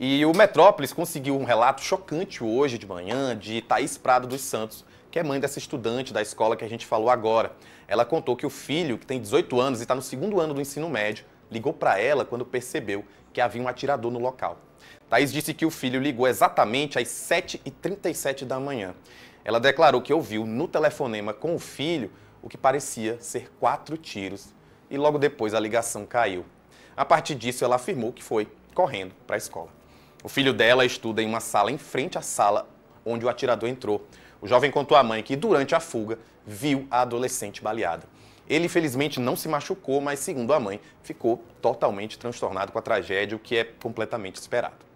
E o Metrópolis conseguiu um relato chocante hoje de manhã de Thaís Prado dos Santos, que é mãe dessa estudante da escola que a gente falou agora. Ela contou que o filho, que tem 18 anos e está no segundo ano do ensino médio, ligou para ela quando percebeu que havia um atirador no local. Thaís disse que o filho ligou exatamente às 7h37 da manhã. Ela declarou que ouviu no telefonema com o filho o que parecia ser quatro tiros e logo depois a ligação caiu. A partir disso, ela afirmou que foi correndo para a escola. O filho dela estuda em uma sala em frente à sala onde o atirador entrou. O jovem contou à mãe que, durante a fuga, viu a adolescente baleada. Ele, infelizmente, não se machucou, mas, segundo a mãe, ficou totalmente transtornado com a tragédia, o que é completamente esperado.